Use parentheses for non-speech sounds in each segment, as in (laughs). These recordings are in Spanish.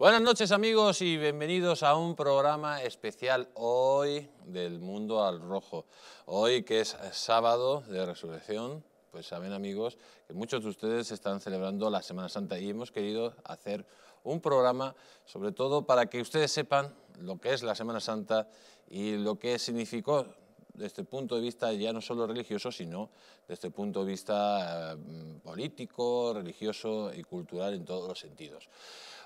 Buenas noches amigos y bienvenidos a un programa especial hoy del mundo al rojo. Hoy que es sábado de resurrección, pues saben amigos que muchos de ustedes están celebrando la Semana Santa y hemos querido hacer un programa sobre todo para que ustedes sepan lo que es la Semana Santa y lo que significó desde el este punto de vista ya no solo religioso, sino desde el este punto de vista eh, político, religioso y cultural en todos los sentidos.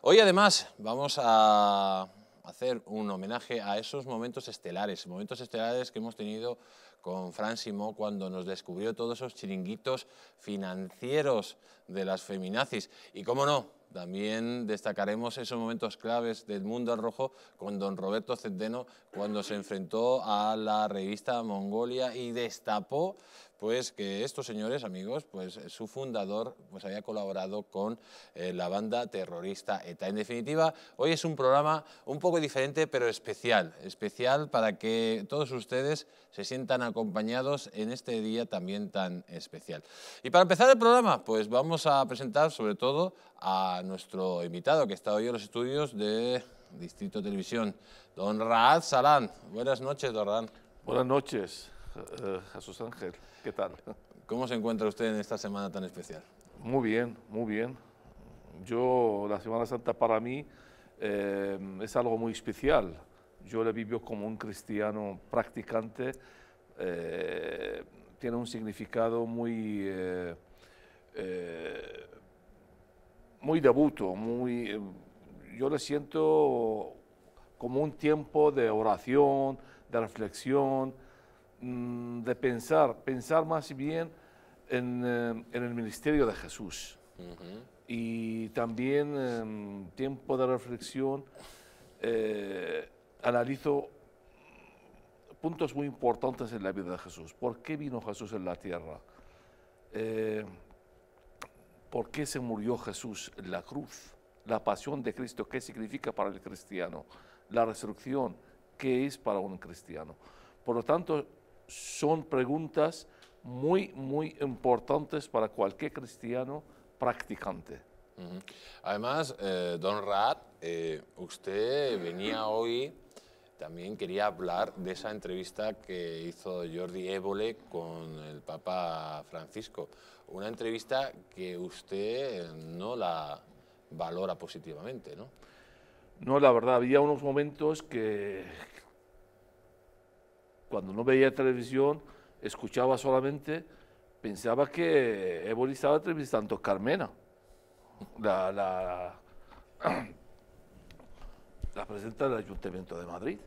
Hoy además vamos a hacer un homenaje a esos momentos estelares, momentos estelares que hemos tenido con Fran Simó cuando nos descubrió todos esos chiringuitos financieros de las feminazis. Y cómo no, también destacaremos esos momentos claves del mundo rojo con don Roberto Centeno cuando se enfrentó a la revista Mongolia y destapó pues que estos señores, amigos, pues eh, su fundador pues había colaborado con eh, la banda terrorista ETA. En definitiva, hoy es un programa un poco diferente, pero especial, especial para que todos ustedes se sientan acompañados en este día también tan especial. Y para empezar el programa, pues vamos a presentar sobre todo a nuestro invitado que está hoy en los estudios de Distrito Televisión, don Raad Salán. Buenas noches, don Raad. Buenas noches. Eh, Jesús Ángel, ¿qué tal? (laughs) ¿Cómo se encuentra usted en esta semana tan especial? Muy bien, muy bien. Yo, la Semana Santa para mí eh, es algo muy especial. Yo la vivo como un cristiano practicante. Eh, tiene un significado muy, muy debuto, muy, yo la siento como un tiempo de oración, de reflexión, Mm, de pensar, pensar más bien en, eh, el ministerio de Jesús. Y también eh, tiempo de reflexión, eh, analizo puntos muy importantes en la vida de Jesús. ¿Por qué vino Jesús en la tierra? ¿Por qué se murió Jesús en la cruz? La pasión de Cristo, ¿qué significa para el cristiano? La resurrección, ¿qué es para un cristiano? Por lo tanto, son preguntas muy, muy importantes para cualquier cristiano practicante. Además, eh, don Raad, eh, usted venía hoy, también quería hablar de esa entrevista que hizo Jordi Évole con el Papa Francisco. Una entrevista que usted eh, no la valora positivamente, ¿no? No, la verdad, había unos momentos que, cuando no veía televisión, escuchaba solamente, pensaba que Éboli estaba entrevistando a Carmena, la, la, presidenta del Ayuntamiento de Madrid,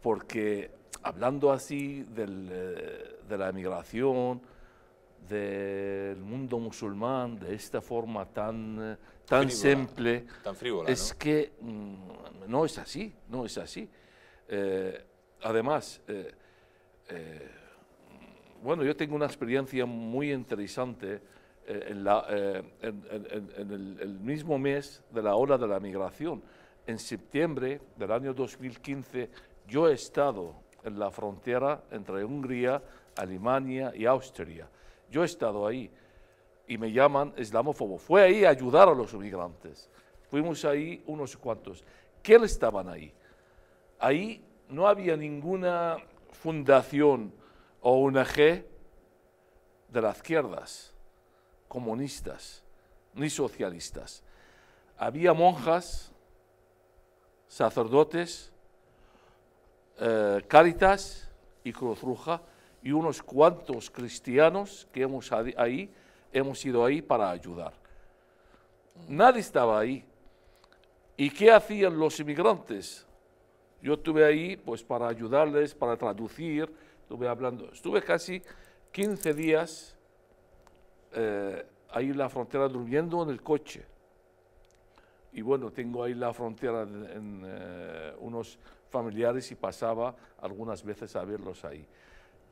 porque hablando así eh, de la emigración, del mundo musulmán, de esta forma tan, eh, tan simple, es que mm, no es así, no es así. Eh, además, eh, bueno, yo tengo una experiencia muy interesante eh, en, eh, el, mismo mes de la ola de la migración. En septiembre del año 2015 yo he estado en la frontera entre Hungría, Alemania y Austria. Yo he estado ahí y me llaman islamófobo. Fue ahí a ayudar a los migrantes. Fuimos ahí unos cuantos. ¿Qué estaban ahí? Ahí no había ninguna fundación o una de las izquierdas, comunistas, ni socialistas. Había monjas, sacerdotes, eh, cáritas y Cruz Roja y unos cuantos cristianos que hemos ahí, hemos ido ahí para ayudar. Nadie estaba ahí. ¿Y qué hacían los inmigrantes? Yo estuve ahí pues para ayudarles, para traducir, estuve hablando, estuve casi 15 días eh, ahí en la frontera durmiendo en el coche. Y bueno, tengo ahí la frontera en, eh, unos familiares y pasaba algunas veces a verlos ahí.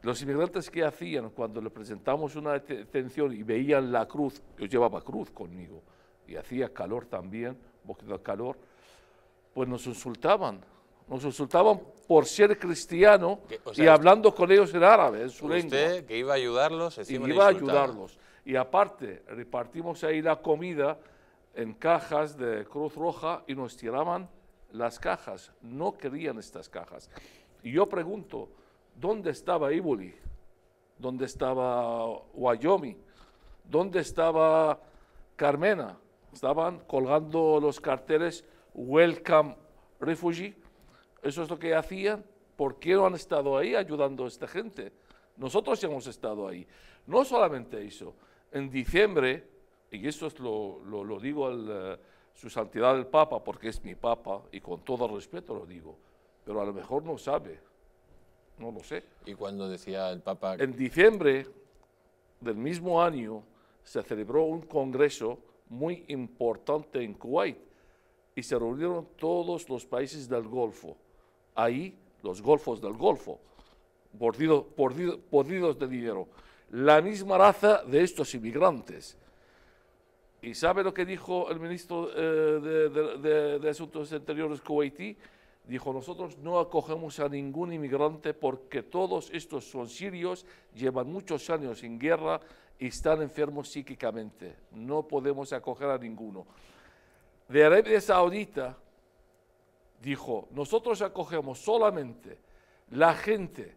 Los inmigrantes que hacían cuando le presentamos una detención y veían la cruz, yo llevaba cruz conmigo y hacía calor también, un poquito de calor, pues nos insultaban nos insultaban por ser cristiano y hablando con ellos en árabe, en su usted, lengua. que iba a ayudarlos, se y iba a ayudarlos. Y aparte, repartimos ahí la comida en cajas de Cruz Roja y nos tiraban las cajas. No querían estas cajas. Y yo pregunto, ¿dónde estaba Iboli? ¿Dónde estaba Wyoming? ¿Dónde estaba Carmena? Estaban colgando los carteles Welcome Refugee eso es lo que hacían. ¿Por qué no han estado ahí ayudando a esta gente? Nosotros hemos estado ahí. No solamente eso, en diciembre, y eso es lo, digo a eh, su santidad el Papa, porque es mi Papa, y con todo respeto lo digo, pero a lo mejor no sabe, no lo sé. ¿Y cuando decía el Papa? En diciembre del mismo año se celebró un congreso muy importante en Kuwait y se reunieron todos los países del Golfo ahí los golfos del Golfo, bordidos de dinero. La misma raza de estos inmigrantes. ¿Y sabe lo que dijo el ministro eh, de, Asuntos Exteriores Kuwaití? Dijo, nosotros no acogemos a ningún inmigrante porque todos estos son sirios, llevan muchos años en guerra y están enfermos psíquicamente. No podemos acoger a ninguno. De Arabia Saudita, dijo, nosotros acogemos solamente la gente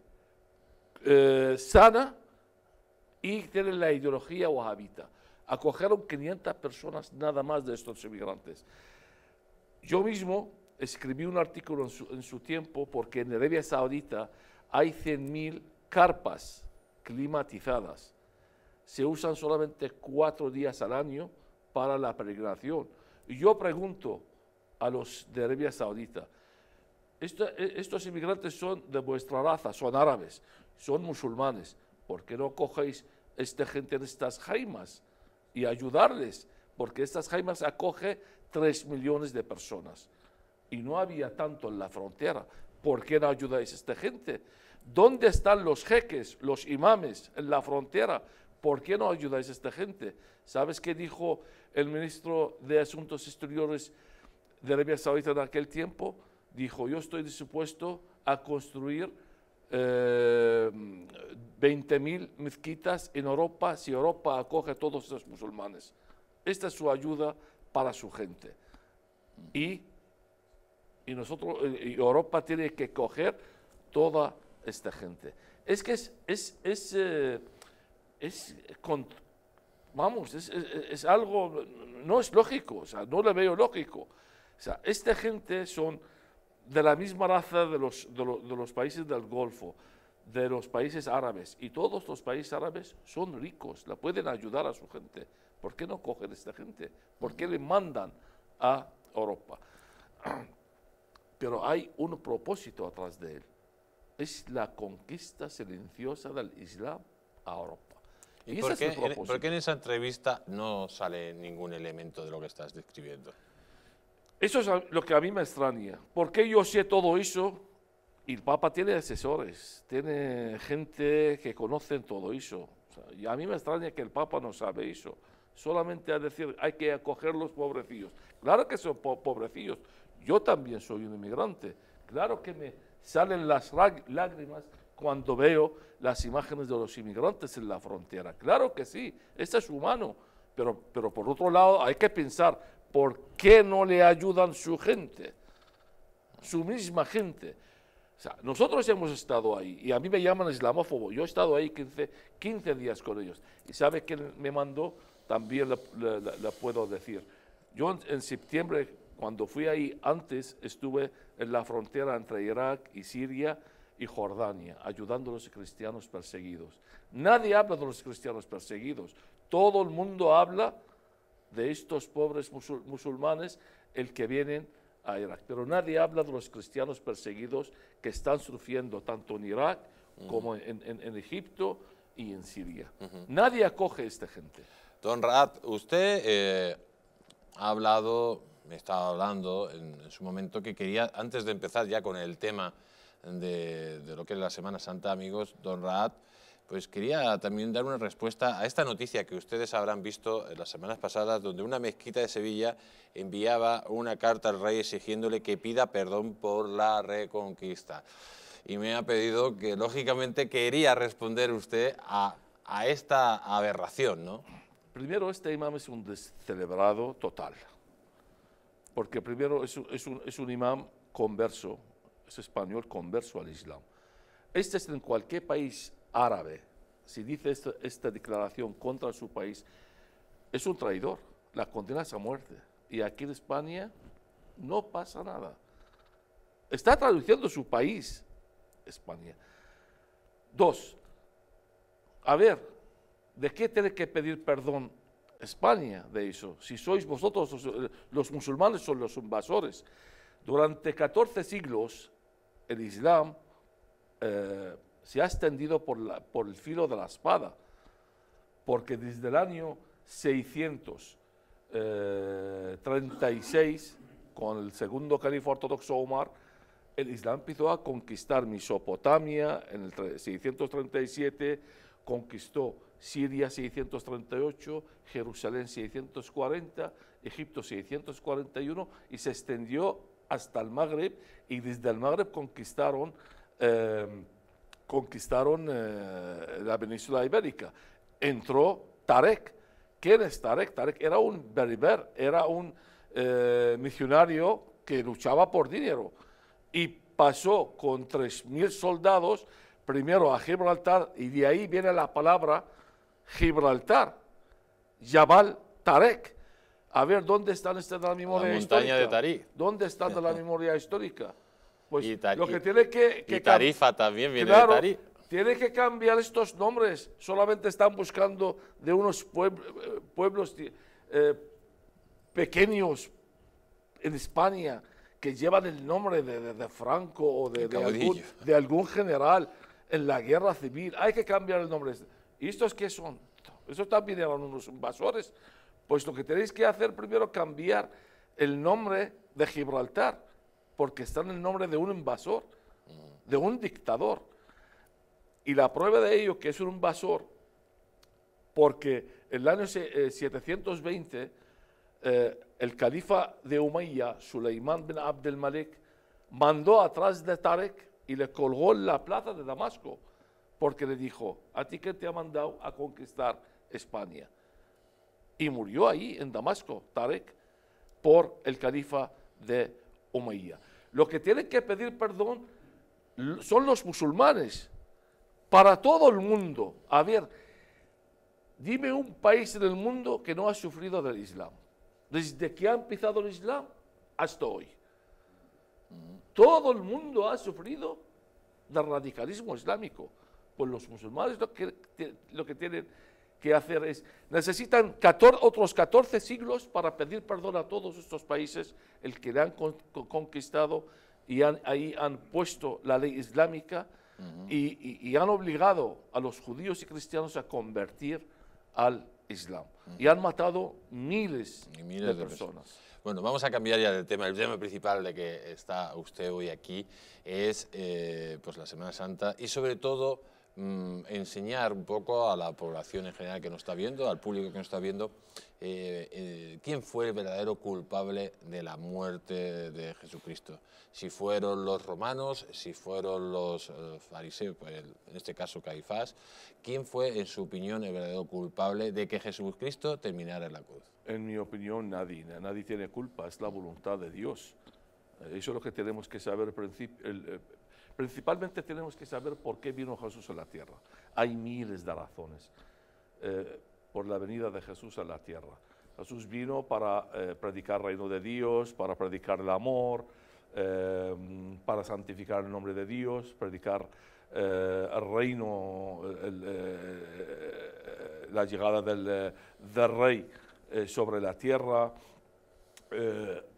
eh, sana y tiene la ideología wahabita. Acogieron 500 personas nada más de estos inmigrantes. Yo mismo escribí un artículo en su, tiempo porque en Arabia Saudita hay 100.000 carpas climatizadas. Se usan solamente cuatro días al año para la peregrinación. Y yo pregunto, a los de Arabia Saudita. E, estos inmigrantes son de vuestra raza, son árabes, son musulmanes. ¿Por qué no cogéis esta gente en estas jaimas y ayudarles? Porque estas jaimas acoge 3 millones de personas y no había tanto en la frontera. ¿Por qué no ayudáis a esta gente? ¿Dónde están los jeques, los imames en la frontera? ¿Por qué no ayudáis a esta gente? ¿Sabes qué dijo el ministro de Asuntos Exteriores de Arabia Saudita en aquel tiempo dijo, yo estoy dispuesto a construir 20.000 eh, mezquitas en Europa si Europa acoge a todos los musulmanes. Esta es su ayuda para su gente. Y, nosotros, y Europa tiene que coger toda esta gente. Es que es, es, es, eh, vamos, es, es, algo, no es lógico, o sea, no le veo lógico. O sea, esta gente son de la misma raza de los, de, los países del Golfo, de los países árabes, y todos los países árabes son ricos, la pueden ayudar a su gente. ¿Por qué no cogen esta gente? ¿Por qué le mandan a Europa? (clears throat) Pero hay un propósito atrás de él. Es la conquista silenciosa del Islam a Europa. ¿Y, por qué en esa entrevista no sale ningún elemento de lo que estás describiendo? Eso es lo que a mí me extraña. Porque yo sé todo eso? Y el Papa tiene asesores, tiene gente que conoce todo eso. y a mí me extraña que el Papa no sabe eso. Solamente a decir, hay que acoger los pobrecillos. Claro que son pobrecillos. Yo también soy un inmigrante. Claro que me salen las lágrimas cuando veo las imágenes de los inmigrantes en la frontera. Claro que sí, eso es humano. Pero, pero por otro lado, hay que pensar, ¿Por qué no le ayudan su gente? Su misma gente. nosotros hemos estado ahí y a mí me llaman islamófobo. Yo he estado ahí 15, 15 días con ellos. Y sabe que me mandó, también le puedo decir. Yo en, en, septiembre, cuando fui ahí antes, estuve en la frontera entre Irak y Siria y Jordania, ayudando a los cristianos perseguidos. Nadie habla de los cristianos perseguidos. Todo el mundo habla de estos pobres musulmanes el que vienen a Irak. Pero nadie habla de los cristianos perseguidos que están sufriendo tanto en Irak como en, Egipto y en Siria. Nadie acoge a esta gente. Don Raad, usted eh, ha hablado, me estaba hablando en, su momento que quería, antes de empezar ya con el tema de, de lo que es la Semana Santa, amigos, don Raad. Pues quería también dar una respuesta a esta noticia que ustedes habrán visto en eh, las semanas pasadas, donde una mezquita de Sevilla enviaba una carta al rey exigiéndole que pida perdón por la reconquista. Y me ha pedido que, lógicamente, quería responder usted a, esta aberración, ¿no? Primero, este imán es un descelebrado total, porque primero es un, imán es un converso, es español converso al Islam. Este es en cualquier país árabe, si dice esta, declaración contra su país, es un traidor, la condenas a muerte. Y aquí en España no pasa nada. Está traduciendo su país, España. Dos, a ver, ¿de qué tiene que pedir perdón España de eso? Si sois vosotros los, eh, musulmanes son los invasores. Durante 14 siglos el Islam eh, se ha extendido por, el filo de la espada, porque desde el año 636, eh, con el segundo califa ortodoxo Omar, el Islam empezó a conquistar Mesopotamia en el 637, conquistó Siria 638, Jerusalén 640, Egipto 641 y se extendió hasta el Magreb y desde el Magreb conquistaron eh, conquistaron eh, la península ibérica. Entró Tarek. ¿Quién es Tarek? Tarek era un berber, era un eh, misionario que luchaba por dinero y pasó con 3.000 soldados primero a Gibraltar y de ahí viene la palabra Gibraltar, Jabal Tarek. A ver, ¿dónde están esta de la memoria la montaña de Tarí. ¿Dónde está de la memoria histórica? Pues lo que tiene que, tarifa también Tiene que cambiar estos nombres. Solamente están buscando de unos eh, pueblos eh, pequeños en España que llevan el nombre de, de, Franco o de, de, algún, general en la guerra civil. Hay que cambiar el nombre. ¿Y estos qué son? Estos también eran unos invasores. Pues lo que tenéis que hacer primero es cambiar el nombre de Gibraltar porque está en el nombre de un invasor, de un dictador. Y la prueba de ello que es un invasor, porque en el año 720 eh, eh, el califa de Umayya, Suleimán bin Abdel Malik, mandó atrás de Tarek y le colgó la plaza de Damasco, porque le dijo, a ti que te ha mandado a conquistar España. Y murió ahí en Damasco, Tarek, por el califa de lo Los que tienen que pedir perdón son los musulmanes, para todo el mundo. A ver, dime un país en el mundo que no ha sufrido del Islam. Desde que ha empezado el Islam hasta hoy. Todo el mundo ha sufrido del radicalismo islámico. Pues los musulmanes lo que, lo que tienen que hacer es, necesitan 14, otros 14 siglos para pedir perdón a todos estos países, el que le han conquistado y han, ahí han puesto la ley islámica y, han obligado a los judíos y cristianos a convertir al Islam. Y han matado miles, de, personas. Bueno, vamos a cambiar ya de tema. El tema principal de que está usted hoy aquí es eh, pues la Semana Santa y sobre todo Mm, enseñar un poco a la población en general que nos está viendo, al público que nos está viendo, eh, eh, quién fue el verdadero culpable de la muerte de Jesucristo. Si fueron los romanos, si fueron los eh, fariseos, pues, en este caso Caifás, quién fue, en su opinión, el verdadero culpable de que Jesucristo terminara en la cruz. En mi opinión, nadie, nadie tiene culpa, es la voluntad de Dios. Eso es lo que tenemos que saber el, Principalmente tenemos que saber por qué vino Jesús a la tierra. Hay miles de razones eh, por la venida de Jesús a la tierra. Jesús vino para eh, predicar el reino de Dios, para predicar el amor, eh, para santificar el nombre de Dios, predicar el reino, la llegada del, del rey sobre la tierra,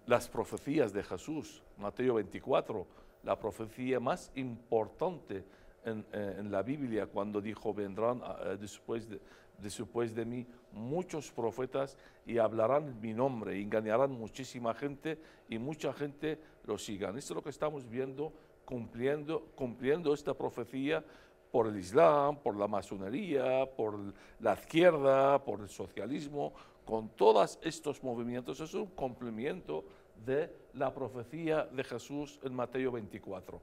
las profecías de Jesús, Mateo 24 la profecía más importante eh, en, la Biblia cuando dijo, vendrán ah, eh, después de, después de mí muchos profetas y hablarán mi nombre engañarán muchísima gente y mucha gente lo sigan. Esto es lo que estamos viendo cumpliendo, cumpliendo esta profecía por el Islam, por la masonería, por la izquierda, por el socialismo, con todos estos movimientos. Es un cumplimiento de la profecía de Jesús en Mateo 24.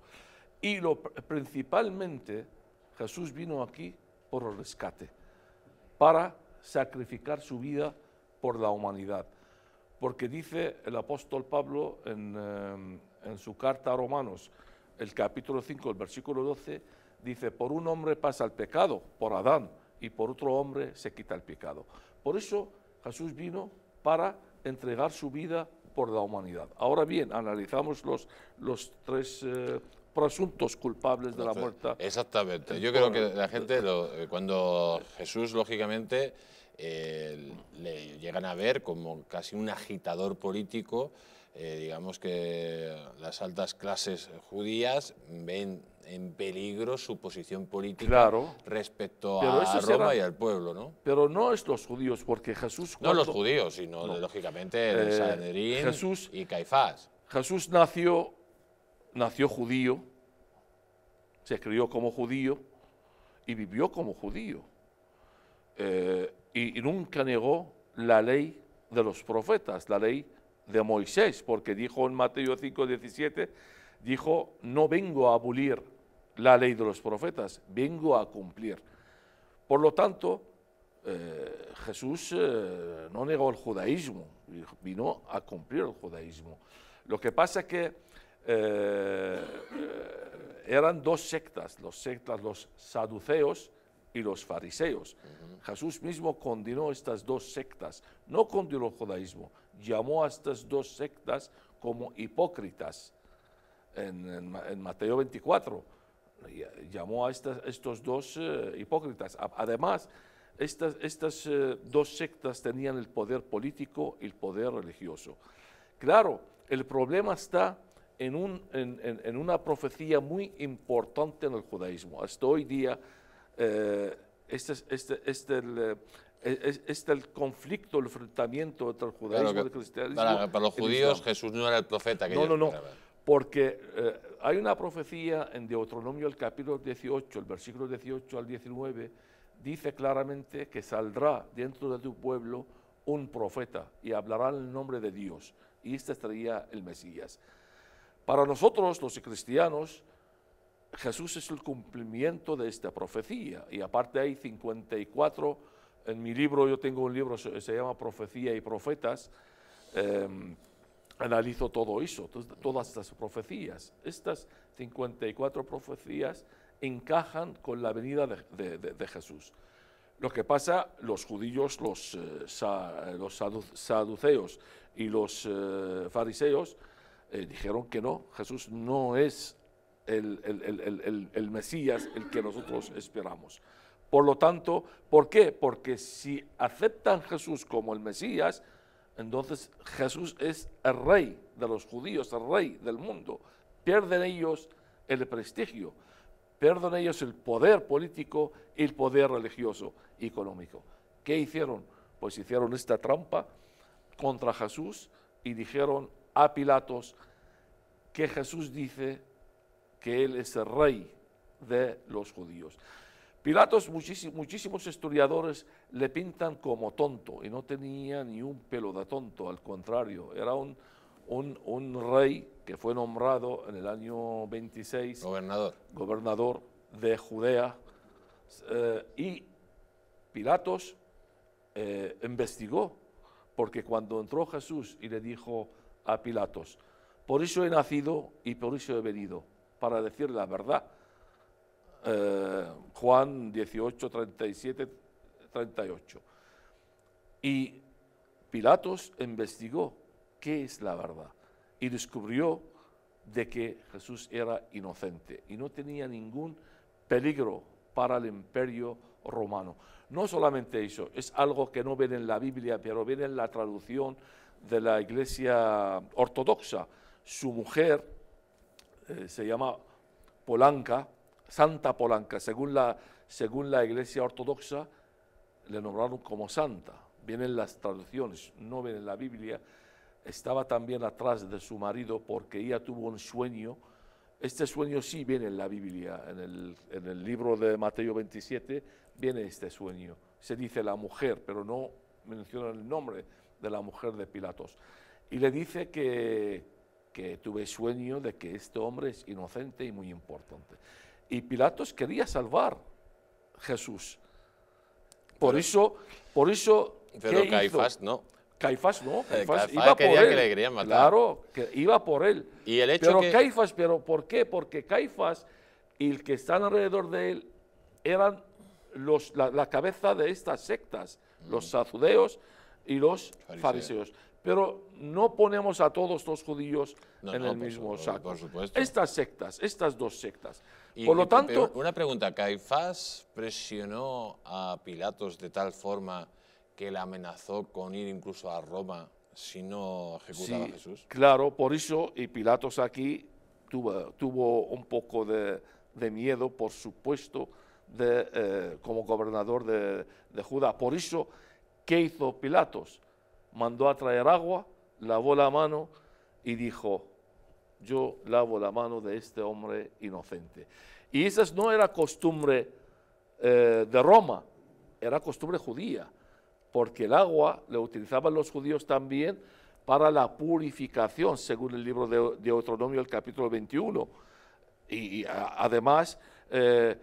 Y lo, principalmente Jesús vino aquí por el rescate, para sacrificar su vida por la humanidad. Porque dice el apóstol Pablo en, eh, en su carta a Romanos, el capítulo 5, el versículo 12, dice, por un hombre pasa el pecado, por Adán, y por otro hombre se quita el pecado. Por eso Jesús vino para entregar su vida por la humanidad. Ahora bien, analizamos los, los tres eh, presuntos culpables de la muerte. Exactamente. Yo creo que la gente, eh, cuando Jesús, lógicamente, eh, le llegan a ver como casi un agitador político, digamos que las altas clases judías ven en peligro su posición política respecto a Roma y al pueblo, ¿no? Pero no es los judíos, porque Jesús... no los judíos, sino lógicamente el eh, Jesús, y Caifás. Jesús nació, nació judío, se crió como judío y vivió como judío. Eh, y, nunca negó la ley de los profetas, la ley de Moisés, porque dijo en Mateo 5, 17, dijo, no vengo a abolir la ley de los profetas, vengo a cumplir. Por lo tanto, eh, Jesús eh, no negó el judaísmo, vino a cumplir el judaísmo. Lo que pasa es que eh, eran dos sectas, los sectas, los saduceos y los fariseos. Jesús mismo condenó estas dos sectas, no condenó el judaísmo, llamó a estas dos sectas como hipócritas en Mateo 24 eh, llamó a, estos dos eh, hipócritas. Además, estas, eh, dos sectas tenían el poder político y el poder religioso. Claro, el problema está en, una profecía muy importante en el judaísmo. Hasta hoy día, este, es este, este, e, e, este el, conflicto, el enfrentamiento entre el judaísmo y el cristianismo. Para, los judíos, Jesús no era el profeta. Que no, no, no porque eh, hay una profecía en Deuteronomio, el capítulo 18, el versículo 18 al 19, dice claramente que saldrá dentro de tu pueblo un profeta y hablará en el nombre de Dios. Y este sería el Mesías. Para nosotros, los cristianos, Jesús es el cumplimiento de esta profecía. Y aparte hay 54, en mi libro yo tengo un libro, se, se llama Profecía y Profetas. Em, analizo todo eso, todas estas profecías. Estas 54 profecías encajan con la venida de, Jesús. Lo que pasa, los judíos, los, eh, los saduceos y los eh, fariseos eh, dijeron que no, Jesús no es el, el, Mesías el que nosotros esperamos. Por lo tanto, ¿por qué? Porque si aceptan Jesús como el Mesías, entonces Jesús es el rey de los judíos, el rey del mundo. Pierden ellos el prestigio, pierden ellos el poder político, el poder religioso y económico. ¿Qué hicieron? Pues hicieron esta trampa contra Jesús y dijeron a Pilatos que Jesús dice que él es el rey de los judíos. Pilatos, muchísimos historiadores le pintan como tonto y no tenía ni un pelo de tonto, al contrario, era un, rey que fue nombrado en el año 26. Gobernador. Gobernador de Judea. Eh, y Pilatos eh, investigó, porque cuando entró Jesús y le dijo a Pilatos, por eso he nacido y por eso he venido, para decir la verdad. Eh, Juan 18, 37, 38. Y Pilatos investigó qué es la verdad y descubrió de que Jesús era inocente y no tenía ningún peligro para el imperio romano. No solamente eso, es algo que no ven en la Biblia, pero ven en la traducción de la iglesia ortodoxa. Su mujer eh, se llama Polanca, Santa Polanca, según la, según la Iglesia Ortodoxa, le nombraron como santa. Vienen las traducciones, no en la Biblia. Estaba también atrás de su marido porque ella tuvo un sueño. Este sueño sí viene en la Biblia, en el, libro de Mateo 27 viene este sueño. Se dice la mujer, pero no menciona el nombre de la mujer de Pilatos. Y le dice que tuve sueño de que este hombre es inocente y muy importante. Y Pilatos quería salvar Jesús. Por eso, por eso. Pero Caifás no. Caifás no, eh, Caifás, iba por Que le querían matar. Claro, que iba por él. Y el hecho pero Caifás, pero ¿por qué? Porque Caifás y el que están alrededor de él eran la, cabeza de estas sectas, mm. los saduceos y los fariseos. Pero no ponemos a todos los judíos en el mismo saco. Estas sectas, estas dos sectas. Por lo tanto... Una pregunta, ¿Caifás presionó a Pilatos de tal forma que le amenazó con ir incluso a Roma si no ejecutaba a Jesús? Claro, por eso y Pilatos aquí tuvo, un poco de, miedo, por supuesto, de, eh, como gobernador de, de Judá. Por eso, ¿qué hizo Pilatos? Mandó a traer agua, lavó la mano y dijo, yo lavo la mano de este hombre inocente. Y esa no era costumbre eh, de Roma, era costumbre judía, porque el agua la utilizaban los judíos también para la purificación, según el libro de Deuteronomio, el capítulo 21. Y, además, eh,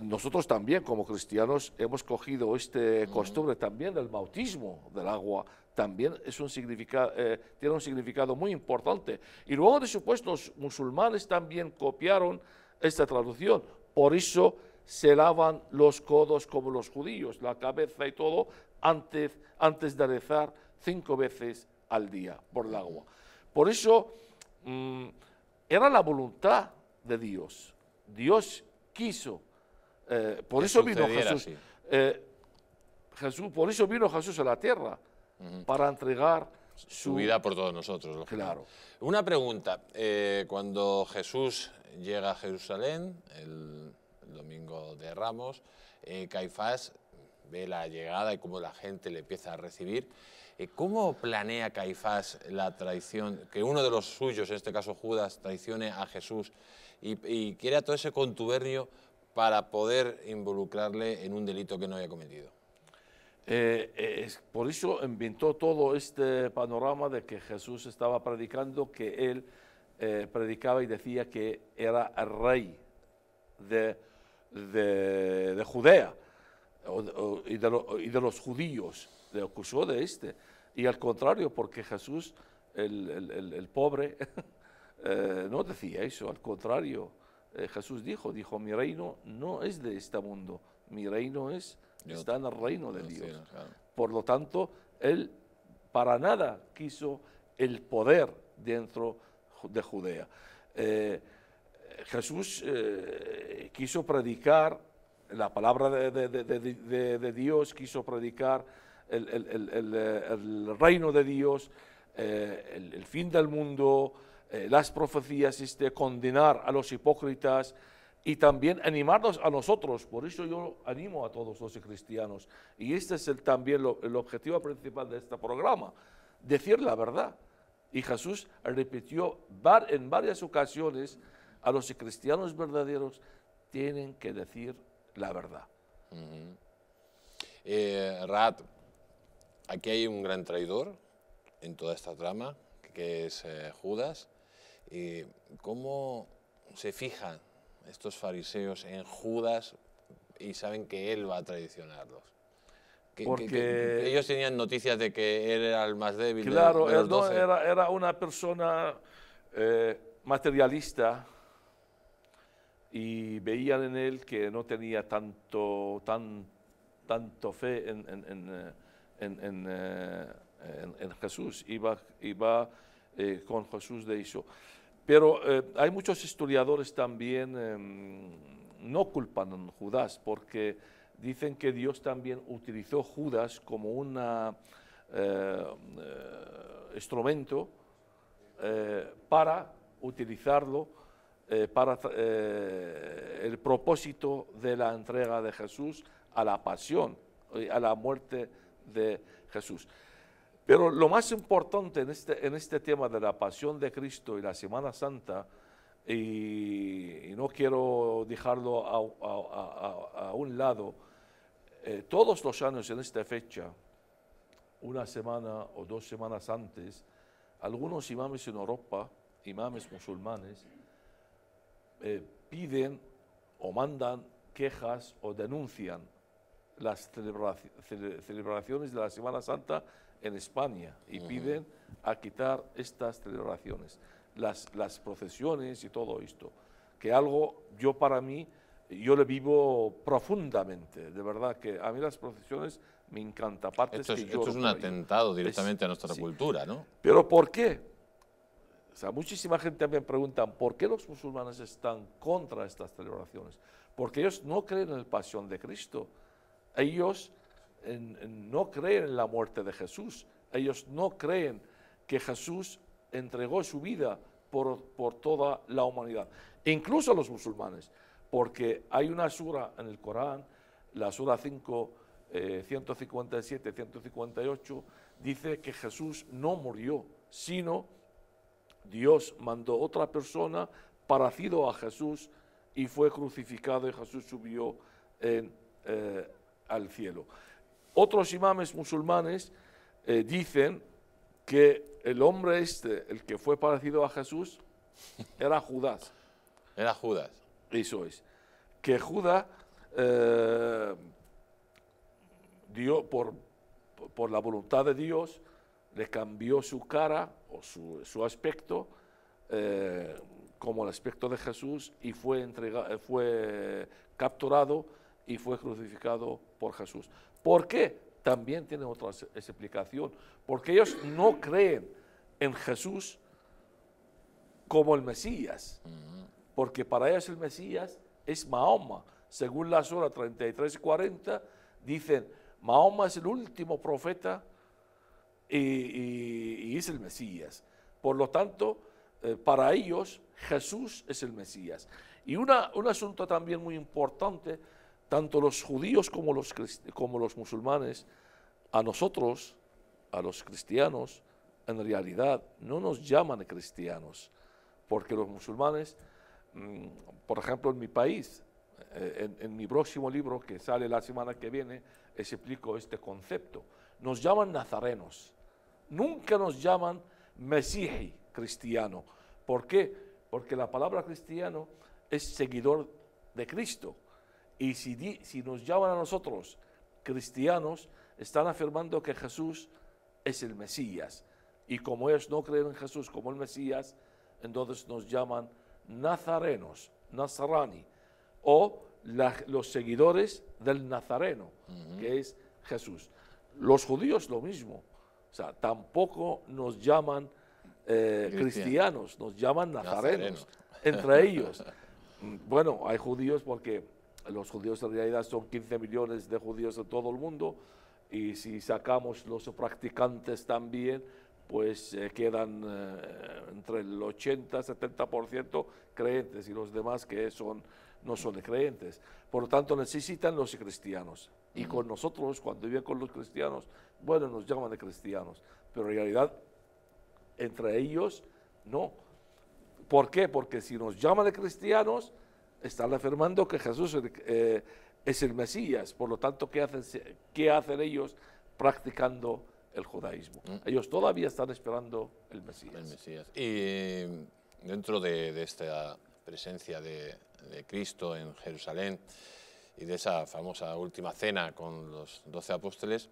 nosotros también como cristianos hemos cogido esta costumbre también del bautismo del agua también eh, tiene un significado muy importante. Y luego supuesto, los musulmanes también copiaron esta traducción. Por eso se lavan los codos como los judíos, la cabeza y todo, antes, antes de rezar cinco veces al día por el agua. Por eso mm, era la voluntad de Dios. Dios quiso. Eh, por eso vino Jesús. Eh, Jesús. Por eso vino Jesús a la tierra para entregar su, vida por todos nosotros. Claro. Una pregunta. Eh, cuando Jesús llega a Jerusalén, el, domingo de Ramos, eh, Caifás ve la llegada y cómo la gente le empieza a recibir. Eh, ¿Cómo planea Caifás la traición, que uno de los suyos, en este caso Judas, traicione a Jesús y, y quiere todo ese contubernio para poder involucrarle en un delito que no haya cometido? Eh, eh, por eso inventó todo este panorama de que Jesús estaba predicando, que él eh, predicaba y decía que era el rey de, Judea y, de los judíos, le acusó de este. Y al contrario, porque Jesús, el, el pobre, (laughs) no decía eso, al contrario, Jesús dijo, dijo, mi reino no es de este mundo, mi reino es está en el reino de Dios. Por lo tanto, él para nada quiso el poder dentro de Judea. Eh, Jesús eh, quiso predicar la palabra de, Dios, quiso predicar el, reino de Dios, eh, el, fin del mundo, las profecías, este, condenar a los hipócritas, y también animarnos a nosotros. Por eso yo animo a todos los cristianos. Y este es el, también el objetivo principal de este programa, decir la verdad. Y Jesús repitió en varias ocasiones a los cristianos verdaderos, tienen que decir la verdad. Eh, Rat, aquí hay un gran traidor en toda esta trama, que es eh, Judas. ¿Cómo se fijan? estos fariseos en Judas y saben que él va a traicionarlos. Porque ellos tenían noticias de que él era el más débil. Claro, él era, una persona eh, materialista y veían en él que no tenía tanto, tan, tanto fe en, en, en, eh, eh, en Jesús, iba, iba con Jesús de eso. Pero eh, hay muchos historiadores también, em, no culpan a Judas, porque dicen que Dios también utilizó Judas como un eh, eh, instrumento para utilizarlo para el propósito de la entrega de Jesús a la pasión, a la muerte de Jesús. Pero lo más importante en este, en este tema de la pasión de Cristo y la Semana Santa, y, no quiero dejarlo a, un lado, eh, todos los años en esta fecha, una semana o dos semanas antes, algunos imames en Europa, imames musulmanes, eh, piden o mandan quejas o denuncian las celebraciones de la Semana Santa en España y piden a quitar estas celebraciones, las, las procesiones y todo esto, que algo yo para mí, yo le vivo profundamente, de verdad que a mí las procesiones me encanta. Aparte esto es, es un atentado directamente a nuestra cultura, ¿no? Pero ¿por qué? O sea, muchísima gente me pregunta por qué los musulmanes están contra estas celebraciones. Porque ellos no creen en el pasión de Cristo. Ellos no creen en la muerte de Jesús. Ellos no creen que Jesús entregó su vida por, toda la humanidad, incluso los musulmanes, porque hay una sura en el Corán, la sura 5, 157, 158, dice que Jesús no murió, sino Dios mandó otra persona parecido a Jesús y fue crucificado y Jesús subió eh, al cielo. Otros imames musulmanes eh, dicen que el hombre este, el que fue parecido a Jesús, era Judas. Era Judas. Eso es. Que Judas eh, dio por, la voluntad de Dios, le cambió su cara o su, aspecto eh, como el aspecto de Jesús y fue, fue capturado y fue crucificado por Jesús. ¿Por qué? También tiene otra explicación. Porque ellos no creen en Jesús como el Mesías. Porque para ellos el Mesías es Mahoma. Según la Sura 33 y 40, dicen, Mahoma es el último profeta y, es el Mesías. Por lo tanto, eh, para ellos Jesús es el Mesías. Y un asunto también muy importante tanto los judíos como los, como los musulmanes, a nosotros, a los cristianos, en realidad no nos llaman cristianos, porque los musulmanes, mm, por ejemplo, en mi país, eh, en, mi próximo libro que sale la semana que viene, explico este concepto. Nos llaman nazarenos, nunca nos llaman mesiji, cristiano. ¿Por qué? Porque la palabra cristiano es seguidor de Cristo. Y si, si nos llaman a nosotros cristianos, están afirmando que Jesús es el Mesías. Y como ellos no creen en Jesús como el Mesías, entonces nos llaman nazarenos, nazarani, o los seguidores del nazareno, que es Jesús. Los judíos lo mismo, o sea, tampoco nos llaman eh, cristianos, nos llaman nazarenos. entre ellos. (laughs) bueno, hay judíos porque los judíos en realidad son 15 millones de judíos en todo el mundo, y si sacamos los practicantes también, pues eh, quedan eh, entre el 80-70% creyentes y los demás que son, no son creyentes. Por lo tanto, necesitan los cristianos. Y con nosotros, cuando viven con los cristianos, bueno, nos llaman de cristianos, pero en realidad entre ellos no. ¿Por qué? Porque si nos llaman de cristianos, están afirmando que Jesús eh, es el Mesías, por lo tanto, ¿qué hacen, qué hacen ellos practicando el judaísmo? Mm. Ellos todavía están esperando el Mesías. Y mm, dentro de, esta presencia de, Cristo en Jerusalén y de esa famosa última cena con los doce apóstoles,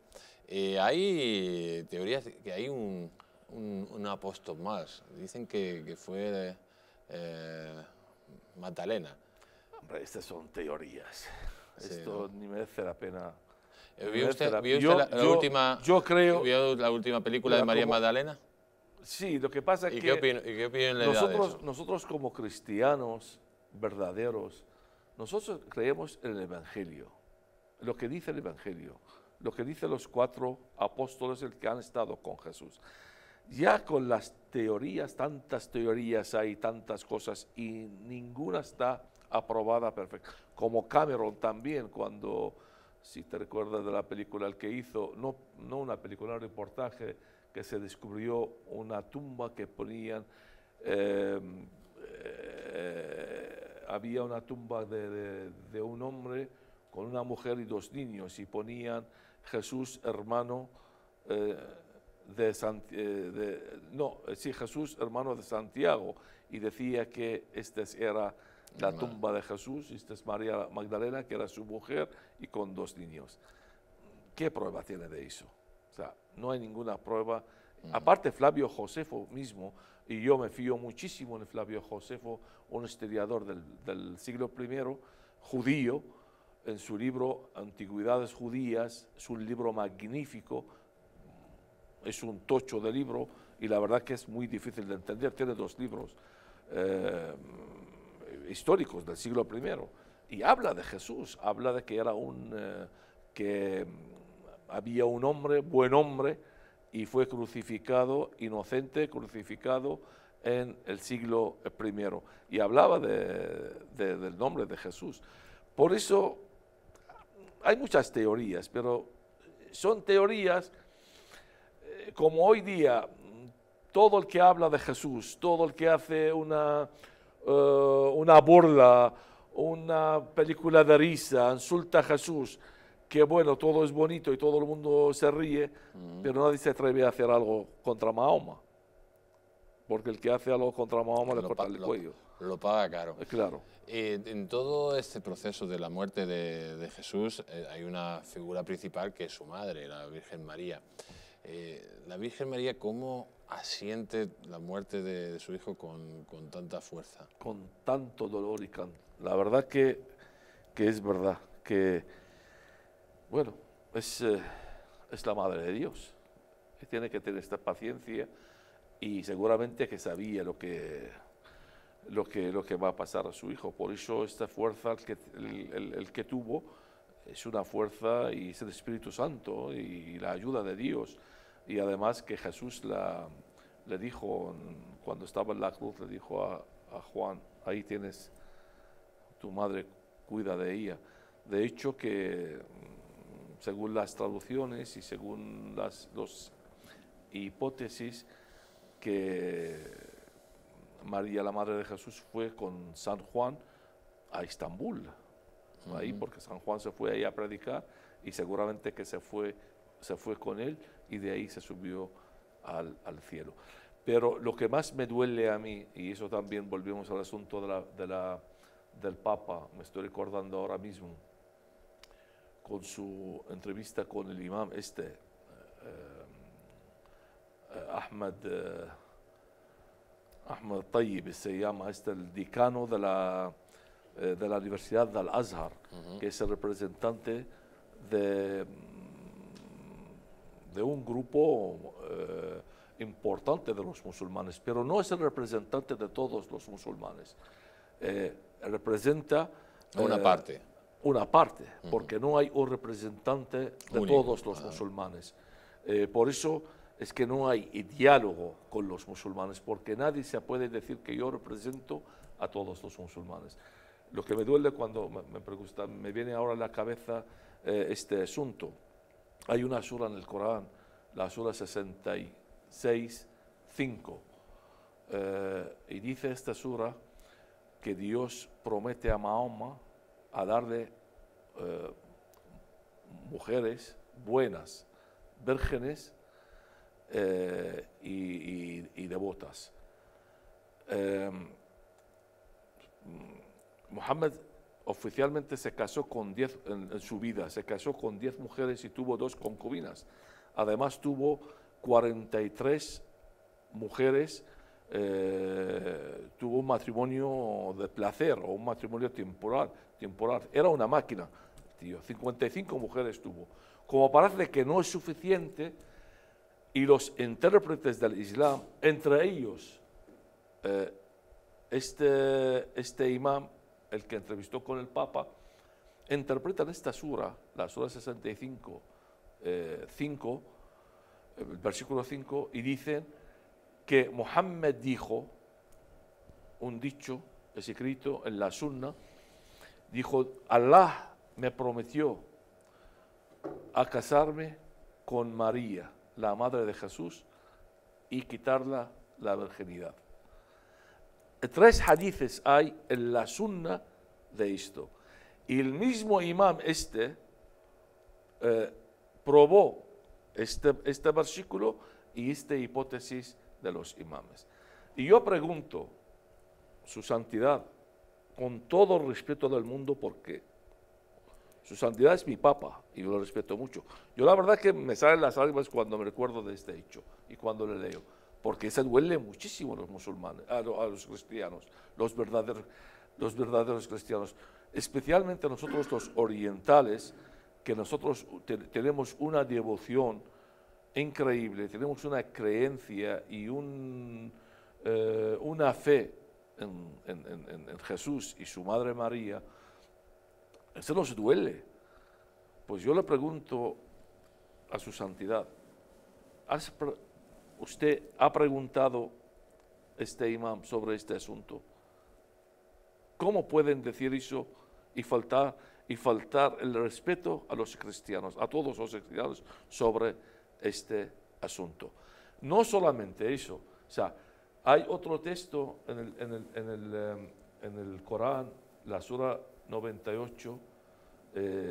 eh, hay teorías que hay un, un, apóstol más. Dicen que, fue eh, Magdalena. Hombre, estas son teorías. Esto ni merece la pena. Eh, ¿Vio usted, la, última, yo creo, ¿vio la última película de María Magdalena? Sí, lo que pasa es que... ¿Y qué nosotros, nosotros como cristianos verdaderos, nosotros creemos en el Evangelio, lo que dice el Evangelio, lo que dicen los cuatro apóstoles el que han estado con Jesús. Ya con las teorías, tantas teorías hay, tantas cosas, y ninguna está aprobada perfecta. Como Cameron también, cuando, si te recuerdas de la película el que hizo, no, no una película, un reportaje, que se descubrió una tumba que ponían, em, eh, había una tumba de, un hombre con una mujer y dos niños y ponían Jesús hermano eh, eh, de, no, sí, Jesús hermano de Santiago y decía que este era la tumba de Jesús, esta es María Magdalena, que era su mujer y con dos niños. ¿Qué prueba tiene de eso? O sea, no hay ninguna prueba. Mm. Aparte, Flavio Josefo mismo, y yo me fío muchísimo en Flavio Josefo, un historiador del, siglo I, judío, en su libro Antigüedades Judías, es un libro magnífico, es un tocho de libro y la verdad que es muy difícil de entender, tiene dos libros. Eh, históricos del siglo I. Y habla de Jesús, habla de que era un, eh, que había un hombre, buen hombre, y fue crucificado, inocente, crucificado en el siglo I. Y hablaba del nombre de Jesús. Por eso hay muchas teorías, pero son teorías eh, como hoy día todo el que habla de Jesús, todo el que hace una eh, una burla, una película de risa, insulta a Jesús, que bueno, todo es bonito y todo el mundo se ríe, mm. pero nadie se atreve a hacer algo contra Mahoma. Porque el que hace algo contra Mahoma le corta el cuello. Lo, paga caro. Eh, claro. Eh, en todo este proceso de la muerte de, Jesús hay una figura principal que es su madre, la Virgen María. Eh, la Virgen María, ¿cómo asiente la muerte de, su hijo con, tanta fuerza? Con tanto dolor y canto. La verdad que, es verdad, que, bueno, eh, es, la madre de Dios, que tiene que tener esta paciencia y seguramente que sabía lo que, lo lo que va a pasar a su hijo. Por eso esta fuerza que, el que tuvo es una fuerza y es el Espíritu Santo y la ayuda de Dios. Y además que Jesús le dijo, cuando estaba en la cruz, le dijo a, Juan, ahí tienes tu madre, cuida de ella. De hecho que mm, según las traducciones y según las dos hipótesis que María la Madre de Jesús fue con San Juan a Estambul, ahí porque San Juan se fue ahí a predicar y seguramente que se fue, se fue con él y de ahí se subió al, cielo. Pero lo que más me duele a mí, y eso también volvemos al asunto de la, del Papa, me estoy recordando ahora mismo, con su entrevista con el imam este, eh, eh, Ahmed, eh, Ahmed Tayyib, se llama, este el decano de la eh, de la Universidad de Al-Azhar, que es el representante de, de un grupo eh, importante de los musulmanes, pero no es el representante de todos los musulmanes. Eh, representa... Una parte. Una parte, porque no hay un representante de todos los ah. musulmanes. por eso es que no hay diálogo con los musulmanes, porque nadie se puede decir que yo represento a todos los musulmanes lo que me duele cuando me, pregunta, me viene ahora a la cabeza eh, este asunto. Hay una sura en el Corán, la sura 66, 5, eh, y dice esta sura que Dios promete a Mahoma a darle eh, mujeres buenas, vírgenes y, devotas. Muhammad oficialmente se casó con 10 en, su vida, se casó con 10 mujeres y tuvo dos concubinas. Además tuvo 43 mujeres, eh, tuvo un matrimonio de placer o un matrimonio temporal, temporal. Era una máquina, tío. 55 mujeres tuvo. Como parece que no es suficiente, y los intérpretes del Islam, entre ellos eh, este, este imam, el que entrevistó con el Papa, interpretan esta sura, la sura 65, 5, el versículo 5, y dicen que Mohammed dijo, un dicho es escrito en la sunna, dijo, Allah me prometió a casarme con María, la madre de Jesús, y quitarla la virginidad tres hadices hay en la sunna de esto. Y el mismo imam este eh, probó este, este versículo y esta hipótesis de los imames. Y yo pregunto, su santidad, con todo el respeto del mundo, porque su santidad es mi papa y yo lo respeto mucho. Yo la verdad que me salen las lágrimas cuando me recuerdo de este hecho y cuando le leo porque eso duele muchísimo a los musulmanes, a, los cristianos, los verdaderos, los verdaderos cristianos, especialmente nosotros los orientales, que nosotros tenemos una devoción increíble, tenemos una creencia y eh, una fe en, Jesús y su Madre María, eso nos duele. Pues yo le pregunto a su santidad, ¿has, usted ha preguntado, este imam, sobre este asunto. ¿Cómo pueden decir eso y faltar, y faltar el respeto a los cristianos, a todos los cristianos, sobre este asunto? No solamente eso, o sea, hay otro texto en el, em, Corán, la Sura 98,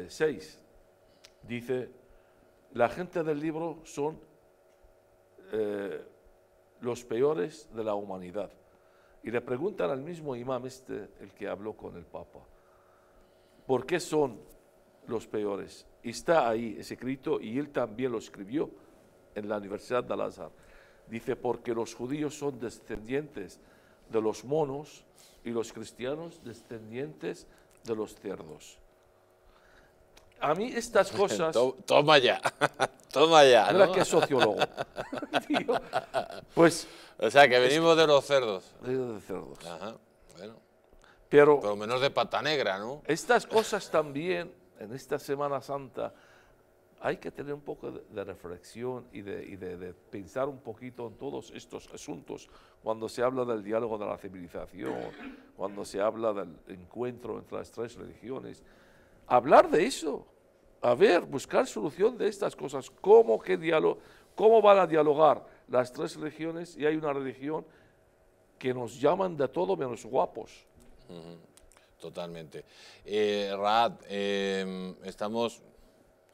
6, eh, dice, la gente del libro son eh, los peores de la humanidad. Y le preguntan al mismo imán este, el que habló con el Papa, ¿por qué son los peores? Y está ahí, es escrito, y él también lo escribió en la Universidad de Al-Azhar. Dice, porque los judíos son descendientes de los monos y los cristianos descendientes de los cerdos. A mí estas (laughs) cosas... (laughs) Toma ya, toma ya. ¿no? que es sociólogo. (laughs) (laughs) Pues. O sea, que venimos de los cerdos. Venimos de cerdos. Pero. menos de pata negra, ¿no? Estas cosas también, en esta Semana Santa, hay que tener un poco de, reflexión y, de, de, pensar un poquito en todos estos asuntos. Cuando se habla del diálogo de la civilización, cuando se habla del encuentro entre las tres religiones, hablar de eso, a ver, buscar solución de estas cosas, cómo que diálogo, ¿Cómo van a dialogar las tres religiones? Y hay una religión que nos llaman de todo menos guapos. Totalmente. Eh, Raad, em, estamos,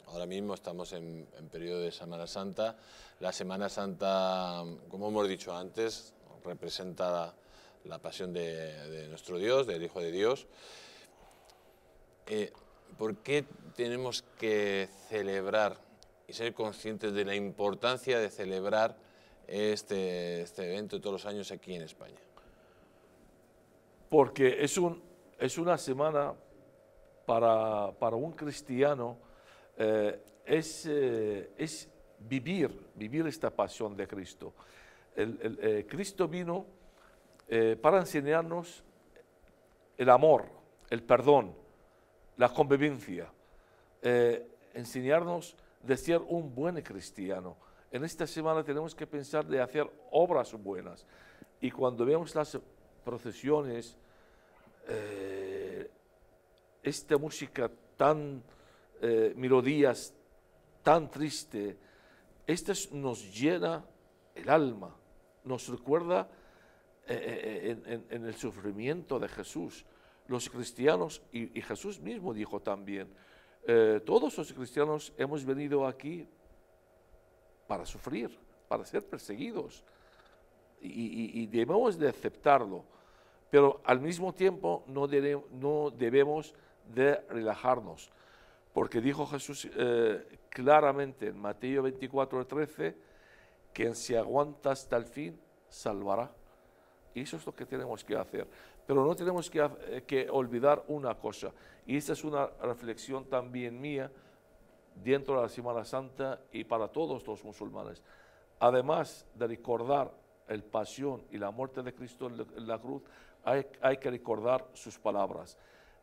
ahora mismo estamos en, periodo de Semana Santa. La Semana Santa, como hemos dicho antes, representa la pasión de, nuestro Dios, del Hijo de Dios. Eh, ¿Por qué tenemos que celebrar y ser conscientes de la importancia de celebrar este, este evento todos los años aquí en España. Porque es, un, es una semana para, un cristiano, eh, es, eh, es vivir, vivir esta pasión de Cristo. Eh, Cristo vino para enseñarnos el amor, el perdón, la convivencia, enseñarnos de ser un buen cristiano. En esta semana tenemos que pensar de hacer obras buenas. Y cuando vemos las procesiones, eh, esta música tan, eh, melodías tan triste, esta nos llena el alma, nos recuerda eh, eh, en, el sufrimiento de Jesús. Los cristianos, y Jesús mismo dijo también, eh, todos los cristianos hemos venido aquí para sufrir, para ser perseguidos. Y, debemos de aceptarlo, pero al mismo tiempo no, debemos de relajarnos, porque dijo Jesús eh, claramente en Mateo 24, 13, quien se aguanta hasta el fin salvará. Y eso es lo que tenemos que hacer. Pero no tenemos eh, que, olvidar una cosa, y esta es una reflexión también mía dentro de la Semana Santa y para todos los musulmanes. Además de recordar el pasión y la muerte de Cristo en la cruz, hay, que recordar sus palabras.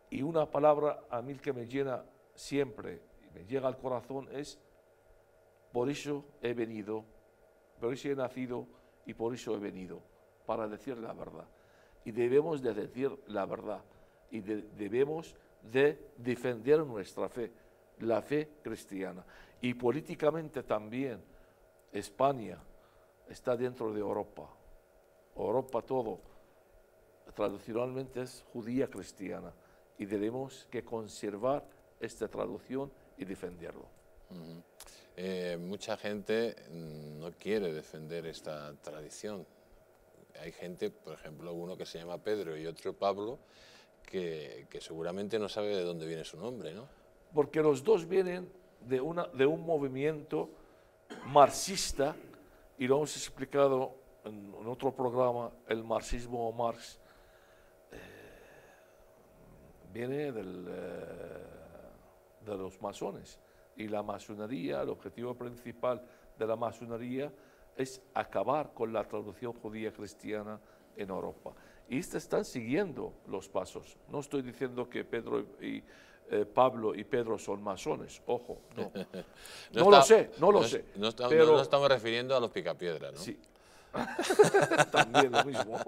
Y una palabra a mí que me llena siempre, me llega al corazón, es, por eso he venido, por eso he nacido y por eso he venido, para decir la verdad y debemos de decir la verdad y debemos de defender nuestra fe, la fe cristiana. Y políticamente también España está dentro de Europa. Europa todo tradicionalmente es judía cristiana y debemos que conservar esta traducción y defenderlo. Eh, mucha gente mm, no quiere defender esta tradición, hay gente, por ejemplo, uno que se llama Pedro y otro Pablo, que, seguramente no sabe de dónde viene su nombre, ¿no? Porque los dos vienen de, una, de un movimiento marxista, y lo hemos explicado en, otro programa, el marxismo o Marx, eh, viene del, eh, de los masones. Y la masonería, el objetivo principal de la masonería es acabar con la traducción judía cristiana en Europa. Y este están siguiendo los pasos. No estoy diciendo que Pedro y eh, Pablo y Pedro son masones, ojo, no. (laughs) no, lo sé, no lo sé. No, pero, estamos refiriendo a los picapiedras, ¿no? Sí. (laughs) También lo mismo.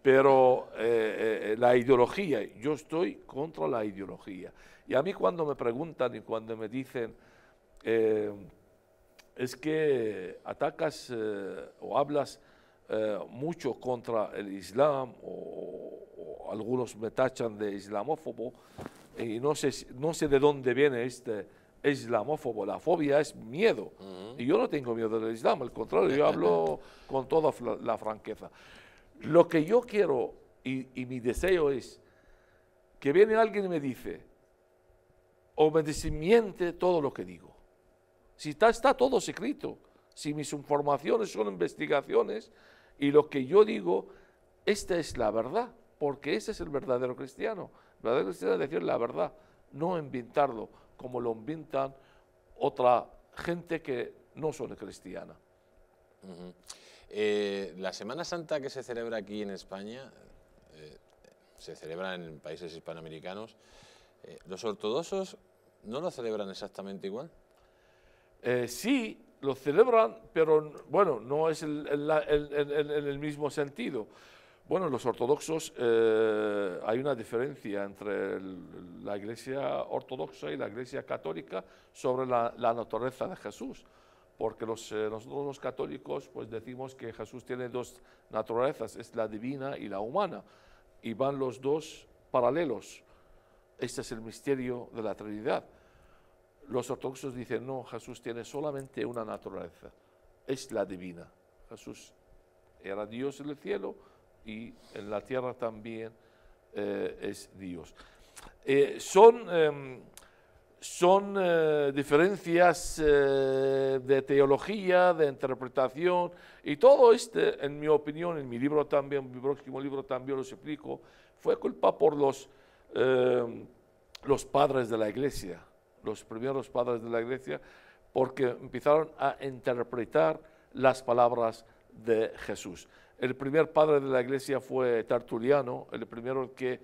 Pero eh, eh, la ideología, yo estoy contra la ideología. Y a mí cuando me preguntan y cuando me dicen es que atacas eh, o hablas eh, mucho contra el Islam o, algunos me tachan de islamófobo y no sé, no sé de dónde viene este islamófobo. La fobia es miedo y yo no tengo miedo del Islam, al contrario, yo hablo (laughs) con toda la franqueza. Lo que yo quiero y, mi deseo es que viene alguien y me dice o me desmiente todo lo que digo si está, todo escrito, si mis informaciones son investigaciones y lo que yo digo, esta es la verdad, porque ese es el verdadero cristiano. El verdadero cristiano es decir la verdad, no inventarlo como lo inventan otra gente que no son cristiana. Eh, la Semana Santa que se celebra aquí en España, eh, se celebra en países hispanoamericanos, eh, ¿los ortodoxos no lo celebran exactamente igual? Eh, sí, lo celebran, pero bueno, no es en el, mismo sentido. Bueno, los ortodoxos, eh, hay una diferencia entre la iglesia ortodoxa y la iglesia católica sobre la, naturaleza de Jesús, porque los, eh, nosotros los católicos pues decimos que Jesús tiene dos naturalezas, es la divina y la humana, y van los dos paralelos. Este es el misterio de la Trinidad los ortodoxos dicen, no, Jesús tiene solamente una naturaleza, es la divina. Jesús era Dios en el cielo y en la tierra también eh, es Dios. Eh, son em, son eh, diferencias de teología, de interpretación, y todo este, en mi opinión, en mi libro también, mi próximo libro también lo explico, fue culpa por los, em, los padres de la iglesia los primeros padres de la iglesia, porque empezaron a interpretar las palabras de Jesús. El primer padre de la iglesia fue Tartuliano, el primero que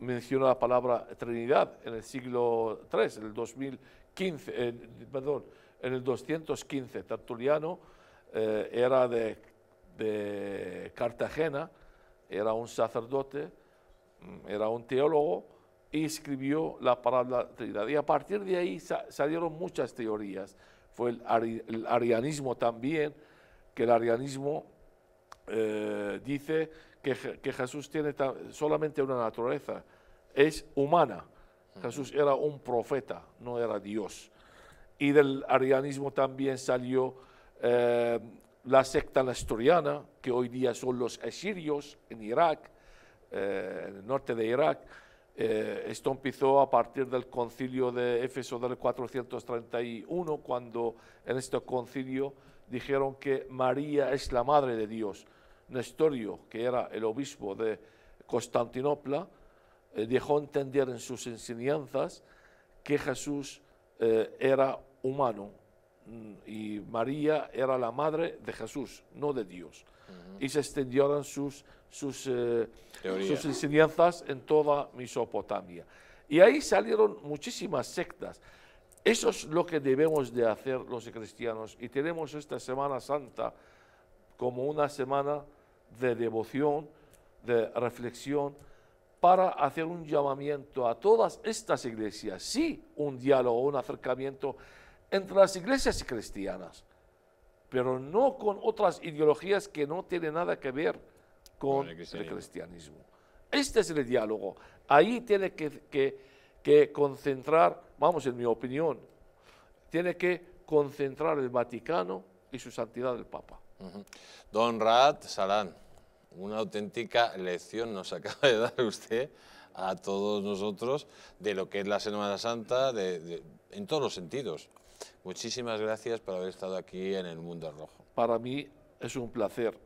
mencionó la palabra Trinidad en el siglo III, en el 2015, en el 215. Tartuliano eh, era de Cartagena, era un sacerdote, mm, era un teólogo, escribió la palabra Trinidad. Y a partir de ahí salieron muchas teorías. Fue el, arianismo también, que el arianismo eh, dice que, Jesús tiene solamente una naturaleza, es humana. Jesús era un profeta, no era Dios. Y del arianismo también salió eh, la secta nestoriana, que hoy día son los asirios en Irak, eh, en el norte de Irak eh, esto empezó a partir del concilio de Éfeso del 431, cuando en este concilio dijeron que María es la madre de Dios. Nestorio, que era el obispo de Constantinopla, eh, dejó entender en sus enseñanzas que Jesús eh, era humano mm, y María era la madre de Jesús, no de Dios y se extendieron sus, eh, sus enseñanzas en toda Mesopotamia. Y ahí salieron muchísimas sectas. Eso es lo que debemos de hacer los cristianos. Y tenemos esta Semana Santa como una semana de devoción, de reflexión, para hacer un llamamiento a todas estas iglesias. Sí, un diálogo, un acercamiento entre las iglesias cristianas pero no con otras ideologías que no tienen nada que ver con, el, cristianismo. Este es el diálogo. Ahí tiene que, concentrar, vamos, en mi opinión, tiene que concentrar el Vaticano y su santidad el Papa. Don Raad Salán, una auténtica lección nos (laughs) acaba de dar usted a todos nosotros de lo que es la Semana Santa en todos los sentidos. Muchísimas gracias por haber estado aquí en el Mundo Rojo. Para mí es un placer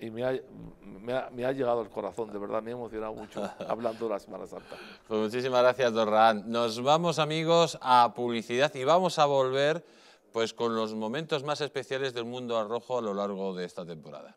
y me ha, llegado al corazón, de verdad, me ha emocionado mucho (laughs) hablando de la Semana Santa. Pues muchísimas gracias, Dorran. Nos vamos, amigos, a publicidad y vamos a volver pues, con los momentos más especiales del mundo rojo a lo largo de esta temporada.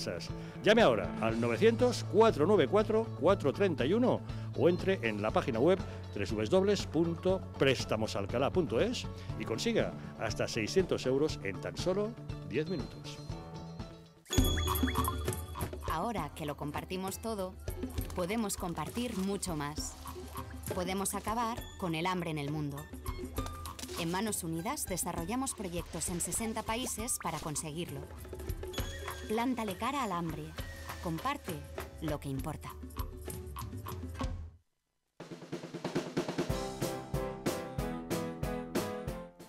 Llame ahora al 900-494-431 o entre en la página web www.préstamosalcalá.es y consiga hasta 600 euros en tan solo 10 minutos. Ahora que lo compartimos todo, podemos compartir mucho más. Podemos acabar con el hambre en el mundo. En Manos Unidas desarrollamos proyectos en 60 países para conseguirlo. Plántale cara al hambre. Comparte lo que importa.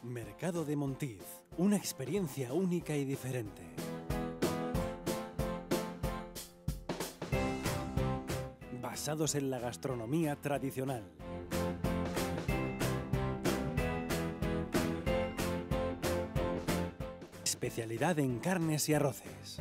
Mercado de Montiz, una experiencia única y diferente. Basados en la gastronomía tradicional especialidad en carnes y arroces.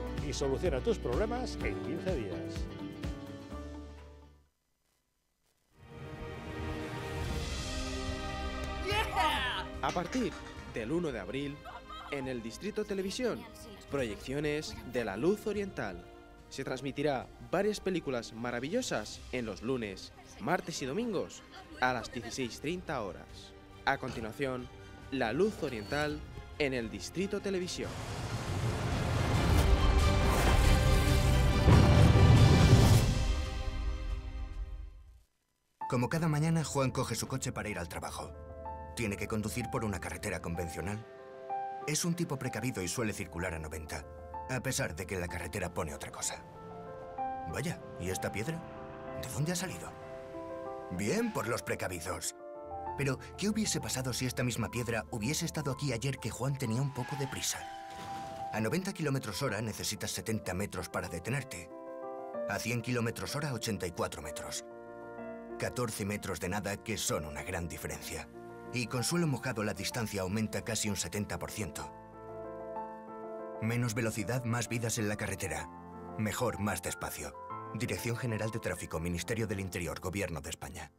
y soluciona tus problemas en 15 días. A partir del 1 de abril, en el Distrito Televisión, proyecciones de la luz oriental. Se transmitirá varias películas maravillosas en los lunes, martes y domingos a las 16.30 horas. A continuación, La Luz Oriental en el Distrito Televisión. Como cada mañana, Juan coge su coche para ir al trabajo. Tiene que conducir por una carretera convencional. Es un tipo precavido y suele circular a 90, a pesar de que la carretera pone otra cosa. Vaya, ¿y esta piedra? ¿De dónde ha salido? Bien por los precavidos. Pero, ¿qué hubiese pasado si esta misma piedra hubiese estado aquí ayer que Juan tenía un poco de prisa? A 90 km hora necesitas 70 metros para detenerte. A 100 km hora, 84 metros. 14 metros de nada que son una gran diferencia. Y con suelo mojado la distancia aumenta casi un 70%. Menos velocidad, más vidas en la carretera. Mejor, más despacio. Dirección General de Tráfico, Ministerio del Interior, Gobierno de España.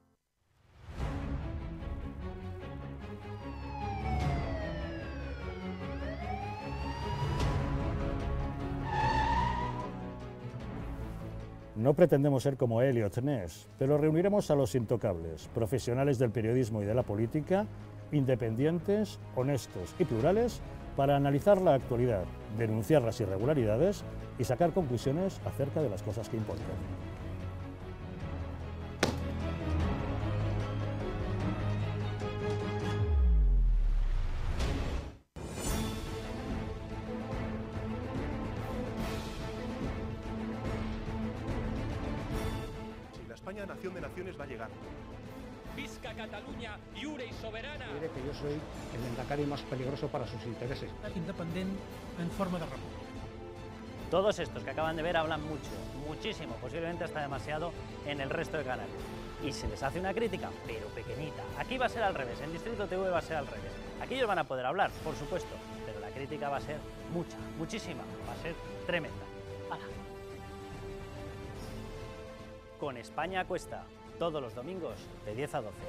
No pretendemos ser como Elliot Ness, pero reuniremos a los intocables, profesionales del periodismo y de la política, independientes, honestos y plurales, para analizar la actualidad, denunciar las irregularidades y sacar conclusiones acerca de las cosas que importan. para sus intereses. independiente en forma de Todos estos que acaban de ver hablan mucho, muchísimo, posiblemente hasta demasiado en el resto de canales. Y se les hace una crítica, pero pequeñita. Aquí va a ser al revés, en Distrito TV va a ser al revés. Aquí ellos van a poder hablar, por supuesto, pero la crítica va a ser mucha, muchísima, va a ser tremenda. Con España cuesta, todos los domingos de 10 a 12.